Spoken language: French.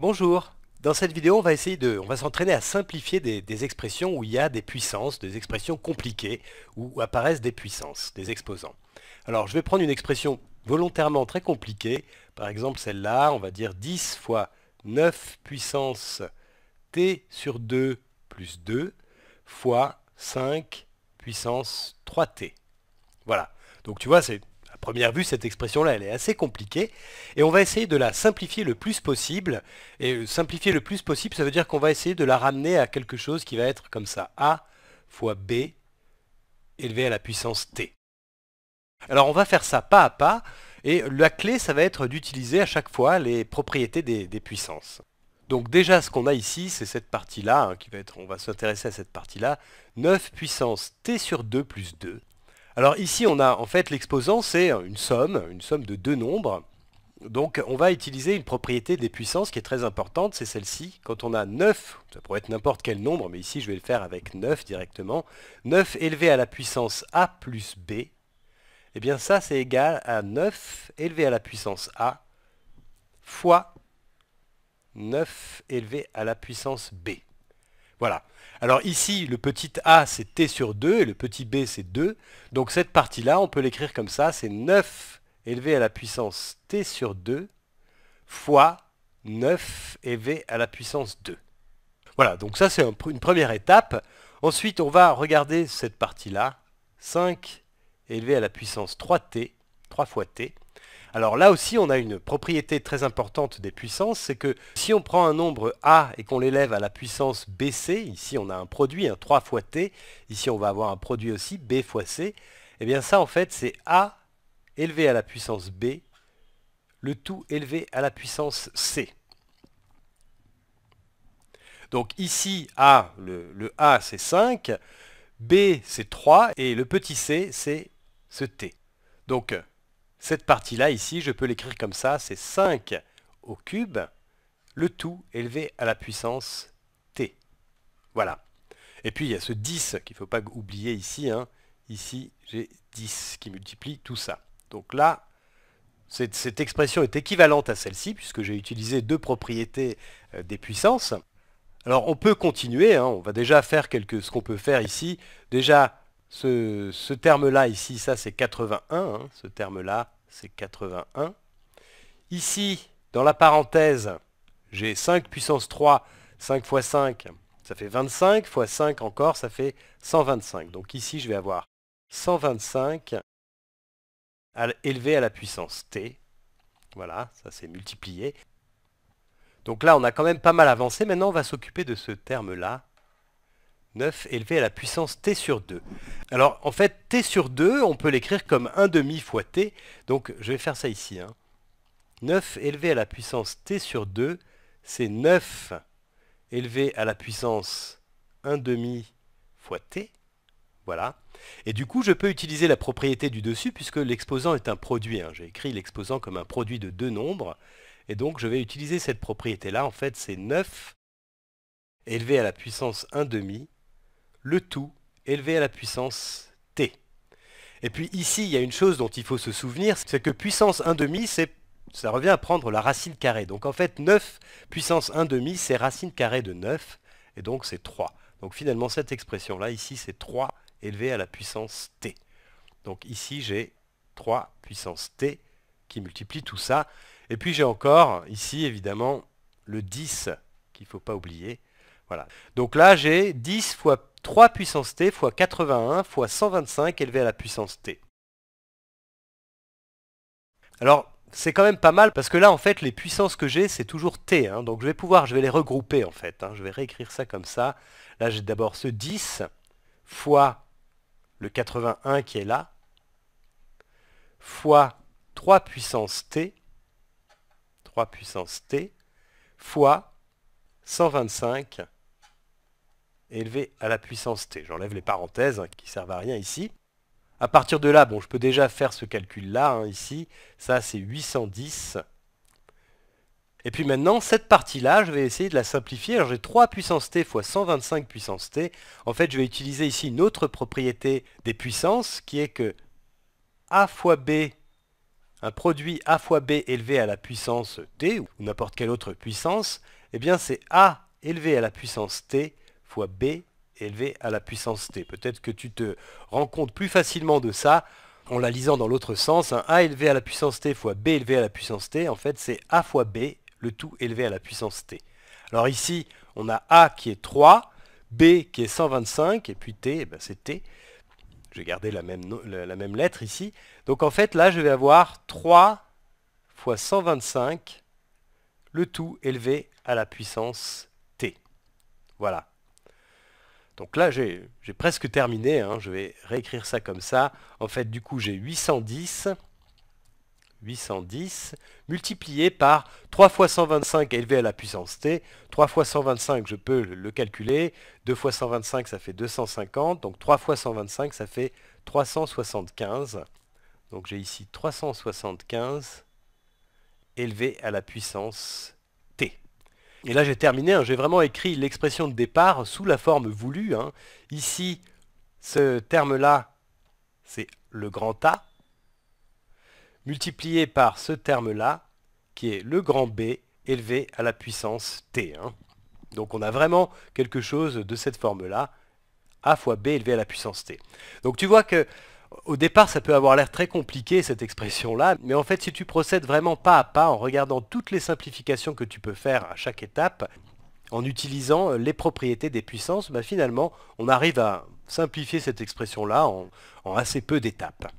Bonjour Dans cette vidéo, on va essayer de, on va s'entraîner à simplifier des, des, expressions où il y a des puissances, des expressions compliquées, où apparaissent des puissances, des exposants. Alors, je vais prendre une expression volontairement très compliquée, par exemple celle-là, on va dire 10 fois 9 puissance t sur 2 plus 2 fois 5 puissance 3t. Voilà. Donc tu vois, c'est première vue, cette expression-là, elle est assez compliquée, et on va essayer de la simplifier le plus possible. Et euh, simplifier le plus possible, ça veut dire qu'on va essayer de la ramener à quelque chose qui va être comme ça, A fois B élevé à la puissance T. Alors on va faire ça pas à pas, et la clé, ça va être d'utiliser à chaque fois les propriétés des, puissances. Donc déjà, ce qu'on a ici, c'est cette partie-là, hein, qui va être, on va s'intéresser à cette partie-là, 9 puissance t sur 2 plus 2. Alors ici, on a en fait l'exposant, c'est une somme, une somme de deux nombres. Donc on va utiliser une propriété des puissances qui est très importante, c'est celle-ci. Quand on a 9, ça pourrait être n'importe quel nombre, mais ici je vais le faire avec 9 directement, 9 élevé à la puissance a plus b, et eh bien ça c'est égal à 9 élevé à la puissance a fois 9 élevé à la puissance b. Voilà. Alors ici, le petit a, c'est t sur 2, et le petit b, c'est 2. Donc cette partie-là, on peut l'écrire comme ça, c'est 9 élevé à la puissance t sur 2 fois 9 élevé à la puissance 2. Voilà, donc ça c'est une première étape. Ensuite, on va regarder cette partie-là, 5 élevé à la puissance 3t, 3 fois t, alors là aussi, on a une propriété très importante des puissances, c'est que si on prend un nombre A et qu'on l'élève à la puissance BC, ici on a un produit, un 3 fois T, ici on va avoir un produit aussi, B fois C, et eh bien ça en fait c'est A élevé à la puissance B, le tout élevé à la puissance C. Donc ici, A, le, le A c'est 5, B c'est 3 et le petit c c'est ce T. Donc cette partie-là, ici, je peux l'écrire comme ça, c'est 5 au cube, le tout élevé à la puissance t. Voilà. Et puis, il y a ce 10 qu'il ne faut pas oublier ici. Hein. Ici, j'ai 10 qui multiplie tout ça. Donc là, cette, expression est équivalente à celle-ci, puisque j'ai utilisé deux propriétés euh, des puissances. Alors, on peut continuer. Hein. On va déjà faire quelque, ce qu'on peut faire ici. Déjà, ce, terme-là, ici, ça c'est 81, hein. ce terme-là c'est 81. Ici, dans la parenthèse, j'ai 5 puissance 3, 5 fois 5, ça fait 25, fois 5 encore, ça fait 125. Donc ici, je vais avoir 125 élevé à la puissance t. Voilà, ça c'est multiplié. Donc là, on a quand même pas mal avancé. Maintenant, on va s'occuper de ce terme-là, 9 élevé à la puissance t sur 2. Alors en fait t sur 2, on peut l'écrire comme 1 demi fois t, donc je vais faire ça ici. 9 hein. élevé à la puissance t sur 2, c'est 9 élevé à la puissance 1 demi fois t. Voilà. Et du coup, je peux utiliser la propriété du dessus puisque l'exposant est un produit. Hein. J'ai écrit l'exposant comme un produit de deux nombres. Et donc, je vais utiliser cette propriété-là. En fait, c'est 9 élevé à la puissance 1 demi le tout élevé à la puissance t. Et puis ici, il y a une chose dont il faut se souvenir, c'est que puissance 1,5, ça revient à prendre la racine carrée. Donc en fait, 9 puissance 1,5, c'est racine carrée de 9, et donc c'est 3. Donc finalement, cette expression-là, ici, c'est 3 élevé à la puissance t. Donc ici, j'ai 3 puissance t qui multiplie tout ça. Et puis j'ai encore, ici, évidemment, le 10 qu'il ne faut pas oublier, voilà. Donc là, j'ai 10 fois 3 puissance t fois 81 fois 125 élevé à la puissance t. Alors, c'est quand même pas mal parce que là, en fait, les puissances que j'ai, c'est toujours t. Hein. donc je vais pouvoir, je vais les regrouper en fait. Hein. je vais réécrire ça comme ça. Là, j'ai d'abord ce 10 fois le 81 qui est là, fois 3 puissance t, 3 puissance t, fois 125 élevé à la puissance t. J'enlève les parenthèses qui hein, qui servent à rien ici. À partir de là, bon, je peux déjà faire ce calcul-là, hein, ici. Ça, c'est 810. Et puis maintenant, cette partie-là, je vais essayer de la simplifier. Alors j'ai 3 puissance t fois 125 puissance t. En fait, je vais utiliser ici une autre propriété des puissances, qui est que a fois b, un produit a fois b élevé à la puissance t, ou n'importe quelle autre puissance, eh bien c'est a élevé à la puissance t fois b élevé à la puissance t. Peut-être que tu te rends compte plus facilement de ça en la lisant dans l'autre sens. a élevé à la puissance t fois b élevé à la puissance t, en fait c'est a fois b, le tout élevé à la puissance t. Alors ici, on a a qui est 3, b qui est 125, et puis t, eh ben, c'est t. Je vais garder la même, la même lettre ici. Donc en fait, là, je vais avoir 3 fois 125, le tout élevé à la puissance t. Voilà, donc là, j'ai presque terminé. Hein. Je vais réécrire ça comme ça. En fait, du coup, j'ai 810. 810 multiplié par 3 fois 125 élevé à la puissance t. 3 fois 125, je peux le calculer. 2 fois 125, ça fait 250. Donc 3 fois 125, ça fait 375. Donc j'ai ici 375 élevé à la puissance et là j'ai terminé, hein. j'ai vraiment écrit l'expression de départ sous la forme voulue. Hein. Ici, ce terme-là, c'est le grand A, multiplié par ce terme-là, qui est le grand B élevé à la puissance T. Hein. Donc on a vraiment quelque chose de cette forme-là, A fois B élevé à la puissance T. Donc tu vois que au départ, ça peut avoir l'air très compliqué, cette expression-là, mais en fait, si tu procèdes vraiment pas à pas, en regardant toutes les simplifications que tu peux faire à chaque étape, en utilisant euh, les propriétés des puissances, bah, finalement, on arrive à simplifier cette expression-là en assez peu d'étapes.